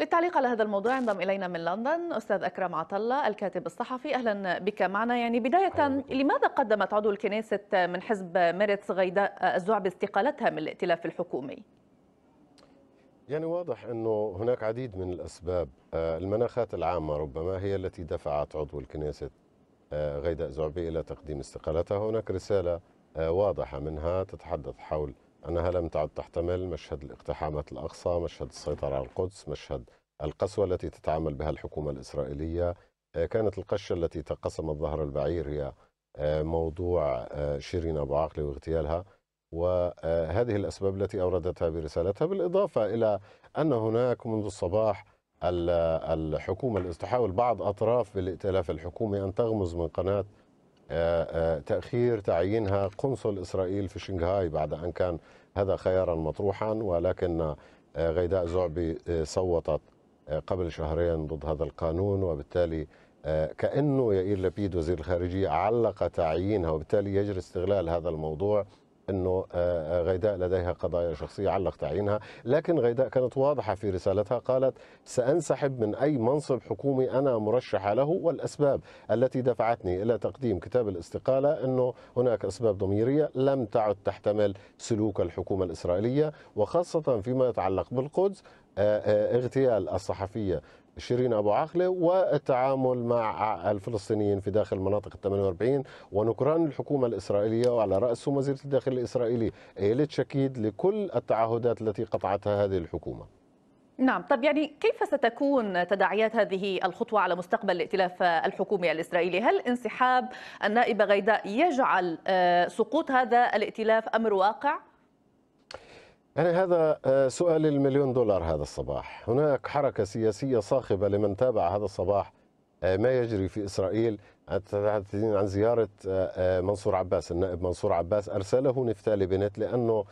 للتعليق على هذا الموضوع انضم الينا من لندن استاذ اكرم عطله الكاتب الصحفي اهلا بك معنا يعني بدايه لماذا قدمت عضو الكنيسة من حزب ميرتس غيداء الزعبي استقالتها من الائتلاف الحكومي يعني واضح انه هناك عديد من الاسباب آه، المناخات العامه ربما هي التي دفعت عضو الكنيسة آه، غيداء زعبي الى تقديم استقالتها هناك رساله آه، واضحه منها تتحدث حول أنها لم تعد تحتمل مشهد الاقتحامات الأقصى مشهد السيطرة على القدس مشهد القسوة التي تتعامل بها الحكومة الإسرائيلية آه، كانت القشة التي تقسمت ظهر البعير هي آه، موضوع آه، شيرين أبو عاقلي واغتيالها وهذه الأسباب التي أوردتها برسالتها بالإضافة إلى أن هناك منذ الصباح الحكومة تحاول بعض أطراف بالائتلاف الحكومي أن تغمز من قناة آه، آه، تأخير تعيينها قنصل إسرائيل في شنغهاي بعد أن كان هذا خيارا مطروحا ولكن آه، غيداء زعبي صوتت قبل شهرين ضد هذا القانون وبالتالي كأنه يائير لبيد وزير الخارجية علق تعيينها وبالتالي يجري استغلال هذا الموضوع انه آه، آه، غيداء لديها قضايا شخصيه علق تعيينها، لكن غيداء كانت واضحه في رسالتها قالت سانسحب من اي منصب حكومي انا مرشحه له والاسباب التي دفعتني الى تقديم كتاب الاستقاله انه هناك اسباب ضميريه لم تعد تحتمل سلوك الحكومه الاسرائيليه وخاصه فيما يتعلق بالقدس آه، اغتيال الصحفيه شيرين أبو عاقلة والتعامل مع الفلسطينيين في داخل مناطق ال 48 ونكران الحكومة الإسرائيلية وعلى رأسهم وزيرة الداخل الإسرائيلي إيلت شكيد لكل التعهدات التي قطعتها هذه الحكومة نعم طب يعني كيف ستكون تداعيات هذه الخطوة على مستقبل الائتلاف الحكومي الإسرائيلي هل انسحاب النائبه غيداء يجعل آه، سقوط هذا الائتلاف أمر واقع؟ يعني هذا آه، سؤال المليون دولار هذا الصباح هناك حركة سياسية صاخبة لمن تابع هذا الصباح آه، ما يجري في إسرائيل تتحدثين عن زيارة آه، منصور عباس النائب منصور عباس أرسله نفتالي بنت لأنه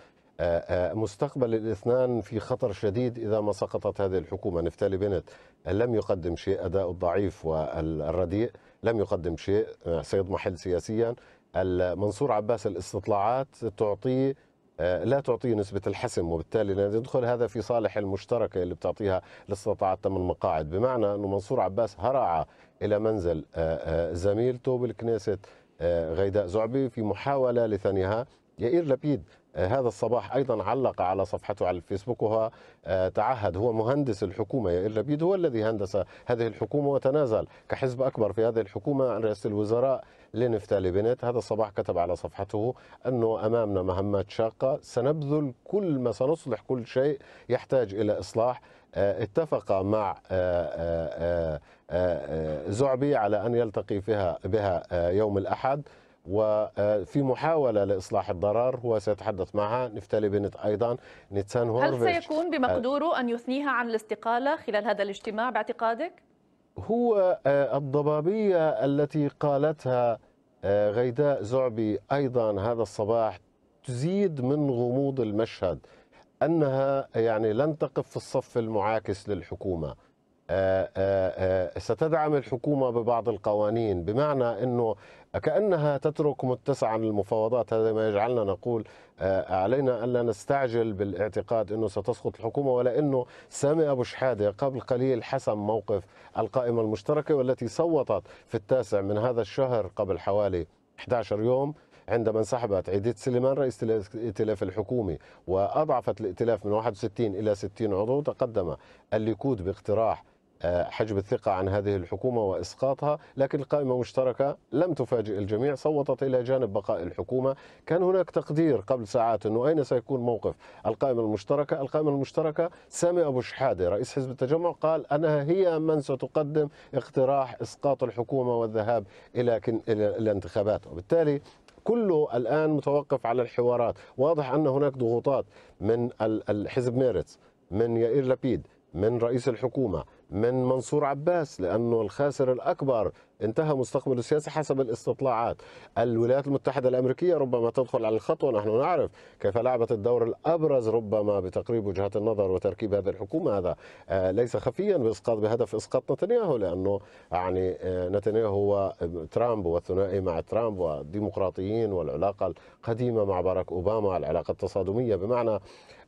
مستقبل الاثنان في خطر شديد إذا ما سقطت هذه الحكومة نفتالي بنت لم يقدم شيء أداء الضعيف والرديء لم يقدم شيء سيضمحل سياسيا منصور عباس الاستطلاعات تعطيه آه، لا تعطيه نسبة الحسم وبالتالي يدخل هذا في صالح المشتركة اللي بتعطيها لاستطاعت من مقاعد بمعنى أنه منصور عباس هرع إلى منزل آه، آه، زميلته بالكنيسة غيداء زعبي في محاولة لثنيها يائير لبيد هذا الصباح ايضا علق على صفحته على الفيسبوك وهو تعهد هو مهندس الحكومه يائر لبيد هو الذي هندس هذه الحكومه وتنازل كحزب اكبر في هذه الحكومه عن رئاسه الوزراء لنفتالي بنت هذا الصباح كتب على صفحته أنه أمامنا مهمات شاقة سنبذل كل ما سنصلح كل شيء يحتاج إلى إصلاح آه، اتفق مع آه، آه، زعبي على أن يلتقي فيها بها يوم الأحد وفي محاولة لإصلاح الضرر هو سيتحدث معها نفتالي بنت أيضا نتسان هورفيش هل سيكون بمقدوره أن يثنيها عن الاستقالة خلال هذا الاجتماع باعتقادك؟ هو آه، الضبابية التي قالتها آه، غيداء زعبي أيضا هذا الصباح تزيد من غموض المشهد أنها يعني لن تقف في الصف المعاكس للحكومة آه، آه، آه، ستدعم الحكومة ببعض القوانين بمعنى أنه كأنها تترك متسعا للمفاوضات هذا ما يجعلنا نقول علينا ألا نستعجل بالاعتقاد أنه ستسقط الحكومة ولا أنه سامي أبو شحادة قبل قليل حسم موقف القائمة المشتركة والتي صوتت في التاسع من هذا الشهر قبل حوالي 11 يوم عندما انسحبت عيدية سليمان رئيس الائتلاف الحكومي وأضعفت الائتلاف من 61 إلى 60 عضو تقدم الليكود باقتراح حجب الثقة عن هذه الحكومة وإسقاطها لكن القائمة المشتركة لم تفاجئ الجميع صوتت إلى جانب بقاء الحكومة كان هناك تقدير قبل ساعات أنه أين سيكون موقف القائمة المشتركة القائمة المشتركة سامي أبو شحادة رئيس حزب التجمع قال أنها هي من ستقدم اقتراح إسقاط الحكومة والذهاب إلى, إلى الانتخابات وبالتالي كله الآن متوقف على الحوارات واضح أن هناك ضغوطات من الحزب ميرتس من يائير لبيد من رئيس الحكومة من منصور عباس لأنه الخاسر الأكبر انتهى مستقبله السياسي حسب الاستطلاعات الولايات المتحدة الأمريكية ربما تدخل على الخطوة نحن نعرف كيف لعبت الدور الأبرز ربما بتقريب وجهات النظر وتركيب هذه الحكومة هذا آه، ليس خفيا بإسقاط بهدف إسقاط نتنياهو لأنه يعني آه، نتنياهو هو ترامب والثنائي مع ترامب والديمقراطيين والعلاقة القديمة مع باراك أوباما العلاقة التصادمية بمعنى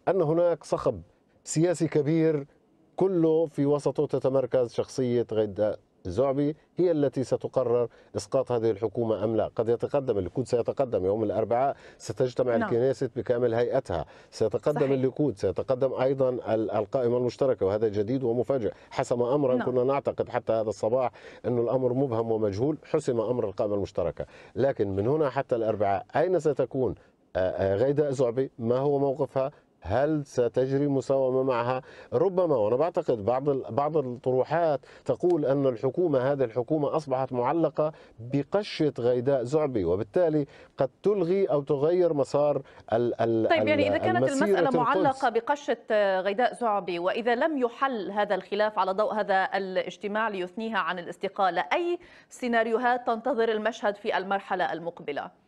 أن هناك صخب سياسي كبير كله في وسطه تتمركز شخصية غيداء زعبي هي التي ستقرر اسقاط هذه الحكومه ام لا، قد يتقدم الليكود سيتقدم يوم الاربعاء ستجتمع نعم. الكنيست بكامل هيئتها، سيتقدم صحيح. الليكود، سيتقدم ايضا القائمه المشتركه وهذا جديد ومفاجئ، حسم امرا نعم. كنا نعتقد حتى هذا الصباح انه الامر مبهم ومجهول، حسم امر القائمه المشتركه، لكن من هنا حتى الاربعاء اين ستكون آه، آه، غيداء زعبي ما هو موقفها هل ستجري مساومه معها؟ ربما وانا بعتقد بعض بعض الطروحات تقول ان الحكومه هذه الحكومه اصبحت معلقه بقشه غيداء زعبي وبالتالي قد تلغي او تغير مسار ال ال طيب يعني اذا كانت المساله معلقه بقشه غيداء زعبي واذا لم يحل هذا الخلاف على ضوء هذا الاجتماع ليثنيها عن الاستقاله، اي سيناريوهات تنتظر المشهد في المرحله المقبله؟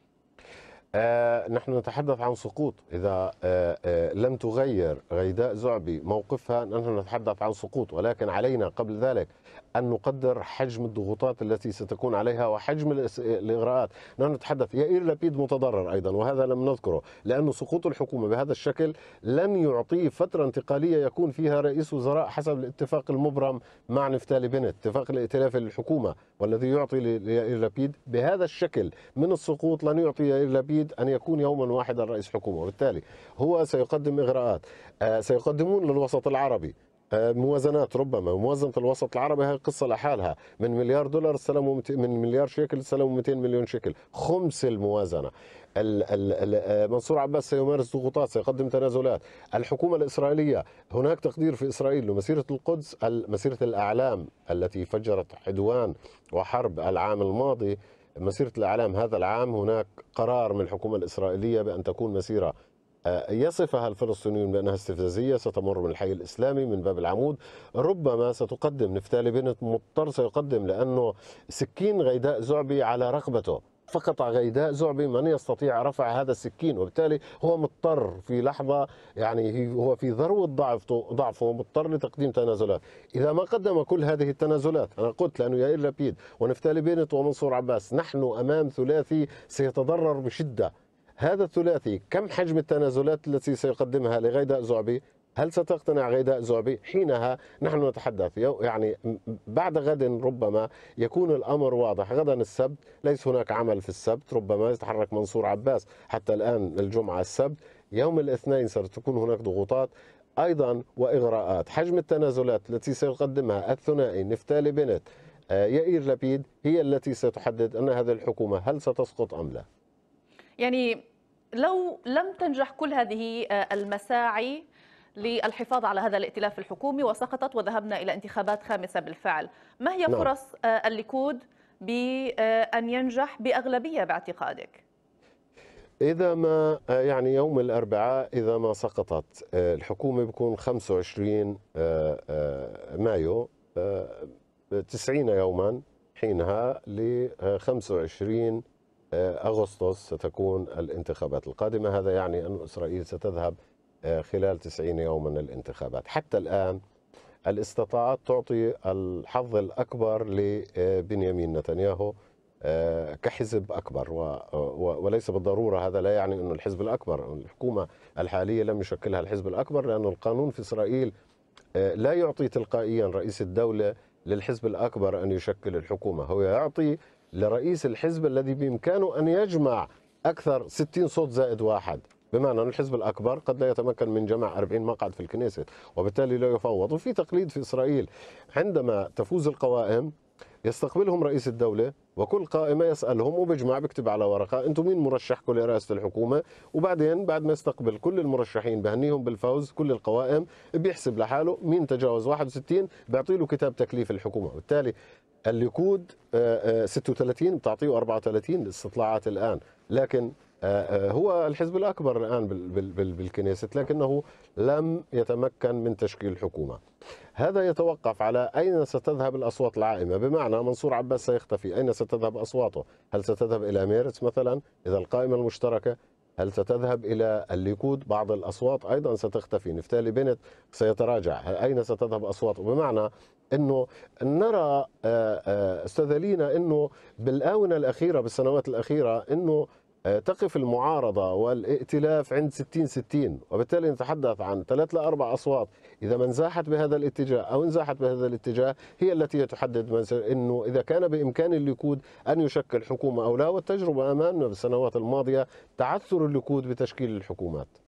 آه نحن نتحدث عن سقوط إذا آه آه لم تغير غيداء زعبي موقفها نحن نتحدث عن سقوط ولكن علينا قبل ذلك أن نقدر حجم الضغوطات التي ستكون عليها وحجم الإغراءات نحن نتحدث يائير لبيد متضرر أيضا وهذا لم نذكره لأن سقوط الحكومة بهذا الشكل لن يعطيه فترة انتقالية يكون فيها رئيس وزراء حسب الاتفاق المبرم مع نفتالي بنت اتفاق الائتلاف للحكومة والذي يعطي ليائير لبيد بهذا الشكل من السقوط لن يعطي يائير لبيد يريد أن يكون يوما واحدا رئيس حكومة وبالتالي هو سيقدم إغراءات آه، سيقدمون للوسط العربي آه، موازنات ربما موازنة الوسط العربي هي قصة لحالها من مليار دولار السلام من مليار شيكل السلام 200 مليون شيكل خمس الموازنة ال ال آه، منصور عباس سيمارس ضغوطات سيقدم تنازلات الحكومة الإسرائيلية هناك تقدير في إسرائيل لمسيرة القدس مسيرة الأعلام التي فجرت عدوان وحرب العام الماضي مسيرة الأعلام هذا العام هناك قرار من الحكومة الإسرائيلية بأن تكون مسيرة آه، يصفها الفلسطينيون بأنها استفزازية ستمر من الحي الإسلامي من باب العمود ربما ستقدم نفتالي بنت مضطر سيقدم لأنه سكين غيداء زعبي على رقبته فقطع غيداء زعبي من يستطيع رفع هذا السكين وبالتالي هو مضطر في لحظة يعني هو في ذروة ضعفه ضعفه مضطر لتقديم تنازلات إذا ما قدم كل هذه التنازلات أنا قلت لأنه يائر لبيد ونفتالي بنت ومنصور عباس نحن أمام ثلاثي سيتضرر بشدة هذا الثلاثي كم حجم التنازلات التي سيقدمها لغيداء زعبي هل ستقتنع غيداء زعبي حينها نحن نتحدث يعني بعد غد ربما يكون الأمر واضح غدا السبت ليس هناك عمل في السبت ربما يتحرك منصور عباس حتى الآن الجمعة السبت يوم الاثنين ستكون هناك ضغوطات أيضا وإغراءات حجم التنازلات التي سيقدمها الثنائي نفتالي بنت آه، يائير لبيد هي التي ستحدد أن هذه الحكومة هل ستسقط أم لا يعني لو لم تنجح كل هذه آه، المساعي للحفاظ على هذا الائتلاف الحكومي وسقطت وذهبنا إلى انتخابات خامسة بالفعل ما هي نعم. فرص آه، الليكود بأن آه، ينجح بأغلبية باعتقادك؟ إذا ما آه، يعني يوم الأربعاء إذا ما سقطت الحكومة بيكون 25 مايو 90 يوما حينها ل 25 أغسطس ستكون الانتخابات القادمة هذا يعني أن إسرائيل ستذهب آه، خلال 90 يوم من الانتخابات حتى الآن الاستطاعات تعطي الحظ الأكبر لبنيامين نتنياهو آه، كحزب أكبر وليس بالضرورة هذا لا يعني أنه الحزب الأكبر الحكومة الحالية لم يشكلها الحزب الأكبر لأن القانون في إسرائيل آه، لا يعطي تلقائيا رئيس الدولة للحزب الأكبر أن يشكل الحكومة هو يعطي لرئيس الحزب الذي بإمكانه أن يجمع أكثر 60 صوت زائد واحد بمعنى أن الحزب الأكبر قد لا يتمكن من جمع 40 مقعد في الكنيسة وبالتالي لا يفوض وفي تقليد في إسرائيل عندما تفوز القوائم يستقبلهم رئيس الدولة وكل قائمة يسألهم وبجمع بكتب على ورقة أنتم مين مرشحكم لرئاسة الحكومة وبعدين بعد ما يستقبل كل المرشحين بهنيهم بالفوز كل القوائم بيحسب لحاله مين تجاوز 61 بيعطي له كتاب تكليف الحكومة وبالتالي الليكود 36 بتعطيه 34 الاستطلاعات الآن لكن آه، هو الحزب الأكبر الآن بالكنيسة لكنه لم يتمكن من تشكيل حكومة هذا يتوقف على أين ستذهب الأصوات العائمة بمعنى منصور عباس سيختفي أين ستذهب أصواته هل ستذهب إلى ميرتس مثلا إذا القائمة المشتركة هل ستذهب إلى الليكود بعض الأصوات أيضا ستختفي نفتالي بنت سيتراجع أين ستذهب أصواته بمعنى انه نرى آه، آه، استاذ لينا انه بالاونه الاخيره بالسنوات الاخيره انه تقف المعارضة والائتلاف عند 60 60 وبالتالي نتحدث عن ثلاث لأربع أصوات إذا ما انزاحت بهذا الاتجاه أو انزاحت بهذا الاتجاه هي التي تحدد أنه إذا كان بإمكان الليكود أن يشكل حكومة أو لا والتجربة أمامنا بالسنوات الماضية تعثر الليكود بتشكيل الحكومات